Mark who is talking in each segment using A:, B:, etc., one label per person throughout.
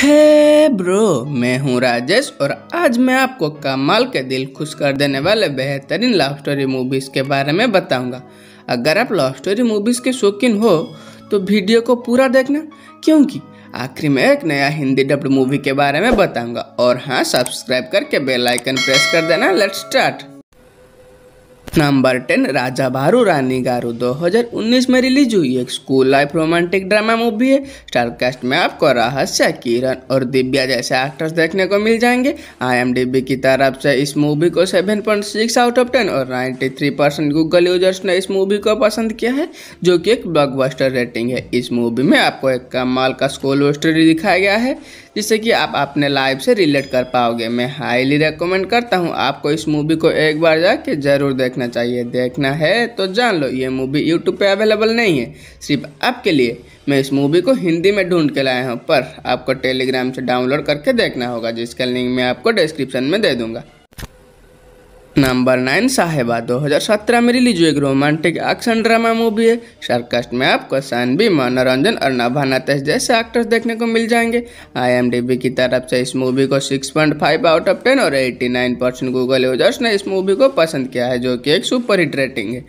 A: है ब्रो मैं हूँ राजेश और आज मैं आपको कमाल के दिल खुश कर देने वाले बेहतरीन लव स्टोरी मूवीज़ के बारे में बताऊंगा अगर आप लव स्टोरी मूवीज़ के शौकीन हो तो वीडियो को पूरा देखना क्योंकि आखिर में एक नया हिंदी डब्ड मूवी के बारे में बताऊंगा और हाँ सब्सक्राइब करके बेल आइकन प्रेस कर देना let's start number ten Raja Varu Rani Garu 2019 में रिलीज हुई एक school life romantic drama movie है स्टार कास्ट में आपको रहस्य किरण और दिव्या जैसे एक्टर्स देखने को मिल जाएंगे आईएमडीबी की तरफ से इस मूवी को 7.6 आउट ऑफ 10 और 93 परसेंट गूगल यूजर्स ने इस मूवी को पसंद किया है जो कि एक ब्लॉकबस्टर रेटिंग है इस मूवी में आपको एक कमाल का स्कूल स्टोरी दिखाया गया है जिससे कि आप अपने लाइफ से रिलेट कर पाओगे मैं हाईली रिकमेंड करता हूँ आपको इस मूवी को एक बार जाके ज़रूर देखना चाहिए देखना है तो जान लो ये मूवी यूट्यूब पर अवेलेबल नहीं है सिर्फ आपके लिए मैं इस मूवी को हिंदी में ढूंढ के लाया हूँ पर आपको टेलीग्राम से डाउनलोड करके देखना होगा जिसका लिंक मैं आपको डिस्क्रिप्शन में दे दूँगा नंबर नाइन हजार 2017 में रिलीज हुई एक रोमांटिक एक्शन ड्रामा मूवी है सर्कस्ट में आपको भी मनोरंजन और नभा नतेश जैसे एक्टर्स देखने को मिल जाएंगे आईएमडीबी की तरफ से इस मूवी को 6.5 आउट ऑफ 10 और 89 परसेंट गूगल यूजर्स ने इस मूवी को पसंद किया है जो कि एक सुपर हिट रेटिंग है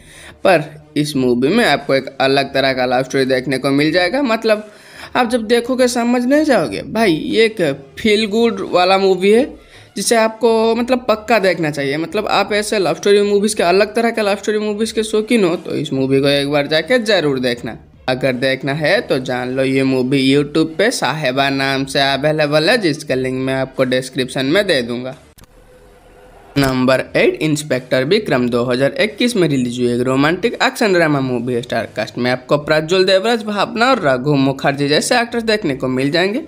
A: पर इस मूवी में आपको एक अलग तरह का लव स्टोरी देखने को मिल जाएगा मतलब आप जब देखोगे समझ नहीं जाओगे भाई ये एक फील गुड वाला मूवी है जिसे आपको मतलब पक्का देखना चाहिए मतलब आप ऐसे लव स्टोरी मूवीज़ के अलग तरह के लव स्टोरी मूवीज़ के शौकीन हो तो इस मूवी को एक बार जाके ज़रूर देखना अगर देखना है तो जान लो ये मूवी यूट्यूब पे साहेबा नाम से अवेलेबल है जिसका लिंक मैं आपको डिस्क्रिप्शन में दे दूंगा नंबर एट इंस्पेक्टर विक्रम 2021 में रिलीज हुई एक romantic action drama movie star cast में आपको प्रज्वल देवराज भावना और रघु मुखर्जी जैसे एक्टर्स देखने को मिल जाएंगे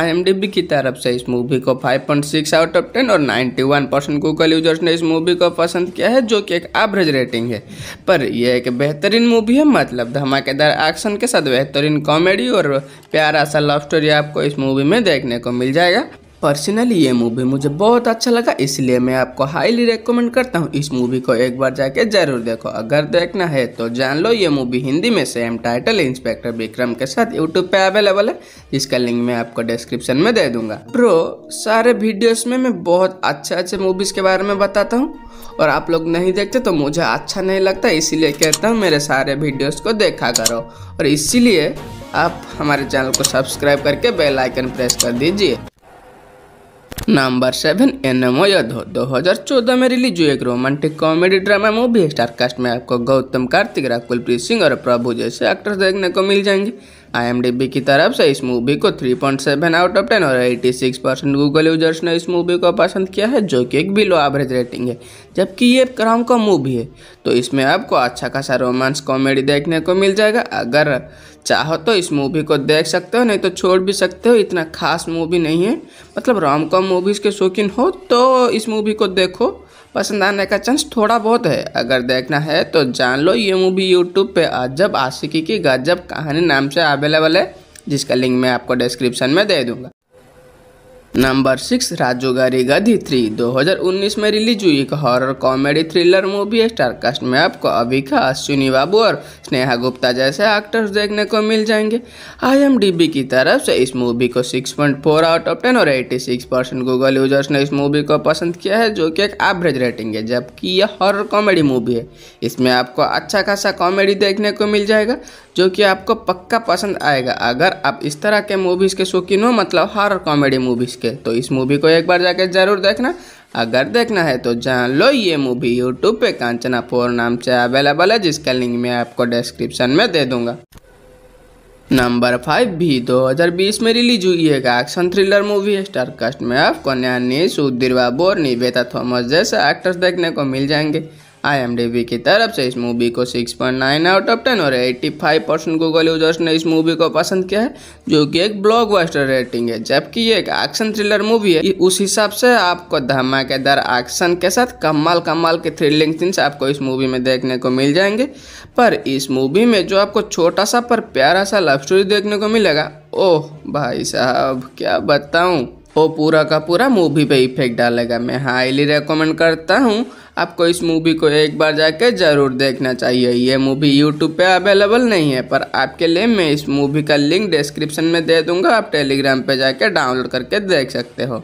A: आई की तरफ से इस मूवी को 5.6 आउट ऑफ 10 और 91 परसेंट गूगल यूजर्स ने इस मूवी को पसंद किया है जो कि एक एवरेज रेटिंग है पर यह एक बेहतरीन मूवी है मतलब धमाकेदार एक्शन के साथ बेहतरीन कॉमेडी और प्यारा सा लव स्टोरी आपको इस मूवी में देखने को मिल जाएगा पर्सनली ये मूवी मुझे बहुत अच्छा लगा इसलिए मैं आपको हाईली रेकमेंड करता हूँ इस मूवी को एक बार जाके जरूर देखो अगर देखना है तो जान लो ये मूवी हिंदी में सेम टाइटल इंस्पेक्टर विक्रम के साथ यूट्यूब पे अवेलेबल है जिसका लिंक मैं आपको डिस्क्रिप्शन में दे दूंगा प्रो सारे वीडियोस में मैं बहुत अच्छे अच्छे मूवीज के बारे में बताता हूँ और आप लोग नहीं देखते तो मुझे अच्छा नहीं लगता इसीलिए कहता हूँ मेरे सारे वीडियोज़ को देखा करो और इसीलिए आप हमारे चैनल को सब्सक्राइब करके बेल आइकन प्रेस कर दीजिए नंबर सेवन एन एम दो हजार चौदह में रिलीज हुई एक romantic comedy drama movie star cast में आपको गौतम कार्तिक राज कुलप्रीत सिंह और प्रभु जैसे एक्टर्स देखने को मिल जाएंगे आई की तरफ से इस मूवी को 3.7 आउट ऑफ टेन और 86 परसेंट गूगल यूजर्स ने इस मूवी को पसंद किया है जो कि एक बिलो एवरेज रेटिंग है जबकि ये क्राउन का मूवी है तो इसमें आपको अच्छा खासा रोमांस कॉमेडी देखने को मिल जाएगा अगर चाहो तो इस मूवी को देख सकते हो नहीं तो छोड़ भी सकते हो इतना खास मूवी नहीं है मतलब रॉम कॉम मूवीज़ के शौकीन हो तो इस मूवी को देखो पसंद आने का चांस थोड़ा बहुत है अगर देखना है तो जान लो ये मूवी यूट्यूब पे अजब आशिकी की गजब कहानी नाम से अवेलेबल है जिसका लिंक मैं आपको डिस्क्रिप्शन में दे दूंगा नंबर सिक्स राजोगारी गधी थ्री 2019 में रिलीज हुई एक horror comedy thriller movie star cast में आपको अभिका अश्विनी बाबू और स्नेहा गुप्ता जैसे एक्टर्स देखने को मिल जाएंगे आईएमडीबी की तरफ से इस मूवी को 6.4 आउट ऑफ 10 और 86 परसेंट गूगल यूजर्स ने इस मूवी को पसंद किया है जो कि एक एवरेज रेटिंग है जबकि यह हॉरर कॉमेडी मूवी है इसमें आपको अच्छा खासा कॉमेडी देखने को मिल जाएगा जो कि आपको पक्का पसंद आएगा अगर आप इस तरह के मूवीज़ के शौकीन हो मतलब हॉरर कॉमेडी मूवीज़ के तो इस मूवी को एक बार जाके ज़रूर देखना अगर देखना है तो जान लो ये मूवी यूट्यूब पे कांचना फोर नाम से अवेलेबल है जिसका लिंक मैं आपको डिस्क्रिप्शन में दे दूंगा नंबर फाइव भी 2020 में रिलीज हुई है action thriller movie star cast में आपको न्यानी सुधीर बाबू और निवेदा थॉमस जैसे एक्टर्स देखने को मिल जाएंगे आई की तरफ से इस मूवी को 6.9 आउट ऑफ 10 और 85 परसेंट गूगल यूजर्स ने इस मूवी को पसंद किया है जो कि एक ब्लॉकबस्टर रेटिंग है जबकि ये एक एक्शन थ्रिलर मूवी है उस हिसाब से आपको धमाकेदार एक्शन के साथ कमाल कमाल के थ्रिलिंग सीन्स आपको इस मूवी में देखने को मिल जाएंगे पर इस मूवी में जो आपको छोटा सा पर प्यारा सा लव स्टोरी देखने को मिलेगा ओह भाई साहब क्या बताऊँ वो पूरा का पूरा मूवी पे इफेक्ट डालेगा मैं हाईली रेकमेंड करता हूँ आपको इस मूवी को एक बार जाके ज़रूर देखना चाहिए ये मूवी यूट्यूब पे अवेलेबल नहीं है पर आपके लिए मैं इस मूवी का लिंक डिस्क्रिप्शन में दे दूंगा आप टेलीग्राम पे जाके डाउनलोड करके देख सकते हो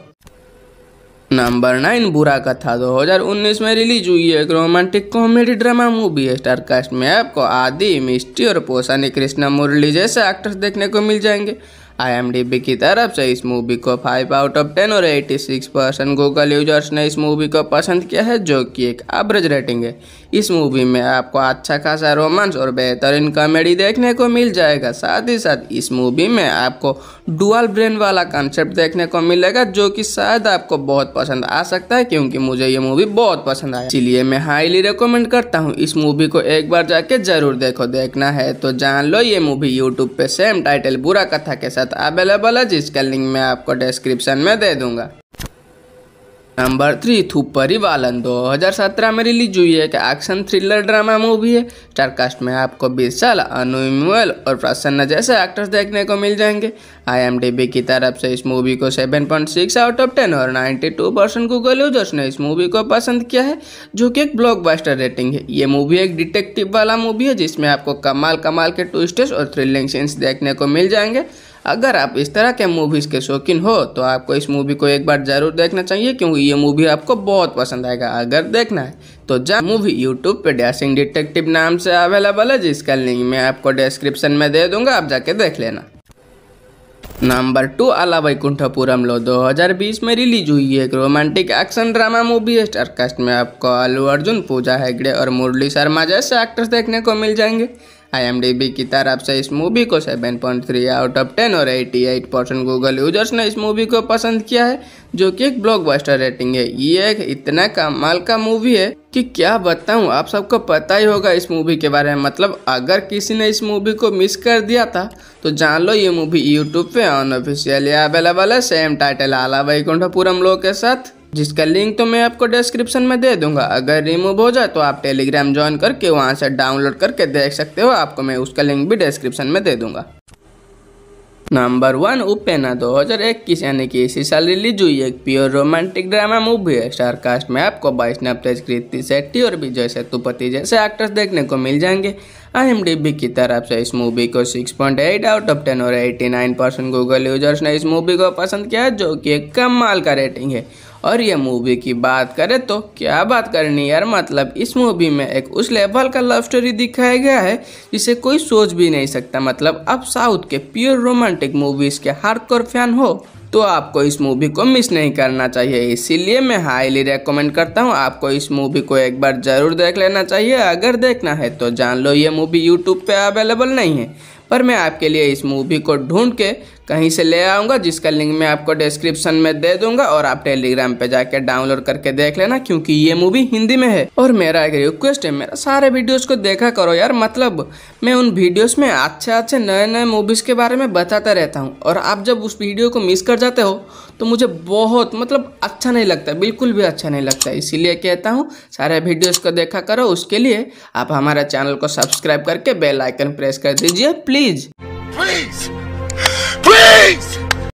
A: नंबर नाइन बुरा कथा 2019 में रिलीज हुई एक रोमांटिक कॉमेडी ड्रामा मूवी है स्टार कास्ट में आपको आदि मिस्टी और पोषानी कृष्णा मुरली जैसे एक्टर्स देखने को मिल जाएंगे आई की तरफ से इस मूवी को 5 आउट ऑफ 10 और 86 परसेंट गूगल यूजर्स ने इस मूवी को पसंद किया है जो कि एक एवरेज रेटिंग है इस मूवी में आपको अच्छा खासा रोमांस और बेहतरीन कॉमेडी देखने को मिल जाएगा साथ ही साथ इस मूवी में आपको डुअल ब्रेन वाला कंसेप्ट देखने को मिलेगा जो कि शायद आपको बहुत पसंद आ सकता है क्योंकि मुझे ये मूवी बहुत पसंद आया इसलिए मैं हाईली रिकमेंड करता हूँ इस मूवी को एक बार जाके जरूर देखो देखना है तो जान लो ये मूवी यूट्यूब पे सेम टाइटल बुरा कथा के साथ साथ अवेलेबल तो है जिसका लिंक मैं आपको डिस्क्रिप्शन में दे दूंगा नंबर थ्री थुपरी वालन 2017 में रिलीज हुई एक एक्शन थ्रिलर ड्रामा मूवी है स्टारकास्ट में आपको विशाल अनु इमुअल और प्रसन्न जैसे एक्टर्स देखने को मिल जाएंगे आईएमडीबी की तरफ से इस मूवी को 7.6 आउट ऑफ 10 और 92 परसेंट गूगल यूजर्स ने इस मूवी को पसंद किया है जो कि एक ब्लॉक रेटिंग है ये मूवी एक डिटेक्टिव वाला मूवी है जिसमें आपको कमाल कमाल के ट्विस्टेस और थ्रिलिंग सीन्स देखने को मिल जाएंगे अगर आप इस तरह के मूवीज़ के शौकीन हो तो आपको इस मूवी को एक बार ज़रूर देखना चाहिए क्योंकि ये मूवी आपको बहुत पसंद आएगा अगर देखना है तो जब मूवी यूट्यूब पे डैशिंग डिटेक्टिव नाम से अवेलेबल है जिसका लिंक मैं आपको डिस्क्रिप्शन में दे दूंगा आप जाके देख लेना नंबर टू अला वैकुंठपुरम लो 2020 में रिलीज हुई है एक रोमांटिक एक्शन ड्रामा मूवी है स्टारकास्ट में आपको आलू अर्जुन पूजा हेगड़े और मुरली शर्मा जैसे एक्टर्स देखने को मिल जाएंगे आई की तरफ से इस मूवी को 7.3 आउट ऑफ 10 और 88 परसेंट गूगल यूजर्स ने इस मूवी को पसंद किया है जो कि एक ब्लॉकबस्टर रेटिंग है ये एक इतना कमाल का मूवी है कि क्या बताऊं आप सबको पता ही होगा इस मूवी के बारे में मतलब अगर किसी ने इस मूवी को मिस कर दिया था तो जान लो ये मूवी यूट्यूब पे अनऑफिशियली अवेलेबल है सेम टाइटल आला वैकुंठपुरम लोग के साथ जिसका लिंक तो मैं आपको डिस्क्रिप्शन में दे दूंगा अगर रिमूव हो जाए तो आप टेलीग्राम ज्वाइन करके वहाँ से डाउनलोड करके देख सकते हो आपको मैं उसका लिंक भी डिस्क्रिप्शन में दे दूंगा नंबर वन उपेना 2021 यानी कि इसी साल रिलीज हुई एक प्योर रोमांटिक ड्रामा मूवी है स्टार कास्ट में आपको वैष्णव तेज कृति सेट्टी और विजय सेतुपति जैसे एक्टर्स देखने को मिल जाएंगे आई की तरफ से इस मूवी को 6.8 आउट ऑफ 10 और 89 परसेंट गूगल यूजर्स ने इस मूवी को पसंद किया जो कि एक कम माल का रेटिंग है और ये मूवी की बात करें तो क्या बात करनी यार मतलब इस मूवी में एक उस लेवल का लव स्टोरी दिखाया गया है जिसे कोई सोच भी नहीं सकता मतलब अब साउथ के प्योर रोमांटिक मूवीज़ के हार्डकोर फैन हो तो आपको इस मूवी को मिस नहीं करना चाहिए इसीलिए मैं हाईली रेकमेंड करता हूँ आपको इस मूवी को एक बार ज़रूर देख लेना चाहिए अगर देखना है तो जान लो ये मूवी यूट्यूब पे अवेलेबल नहीं है पर मैं आपके लिए इस मूवी को ढूंढ के कहीं से ले आऊँगा जिसका लिंक मैं आपको डिस्क्रिप्शन में दे दूंगा और आप टेलीग्राम पे जाके डाउनलोड करके देख लेना क्योंकि ये मूवी हिंदी में है और मेरा एक रिक्वेस्ट है मेरा सारे वीडियोस को देखा करो यार मतलब मैं उन वीडियोस में अच्छे अच्छे नए नए मूवीज़ के बारे में बताता रहता हूँ और आप जब उस वीडियो को मिस कर जाते हो तो मुझे बहुत मतलब अच्छा नहीं लगता बिल्कुल भी अच्छा नहीं लगता इसीलिए कहता हूँ सारे वीडियोज़ को देखा करो उसके लिए आप हमारे चैनल को सब्सक्राइब करके बेलाइकन प्रेस कर दीजिए प्लीज़ please. Please! Please!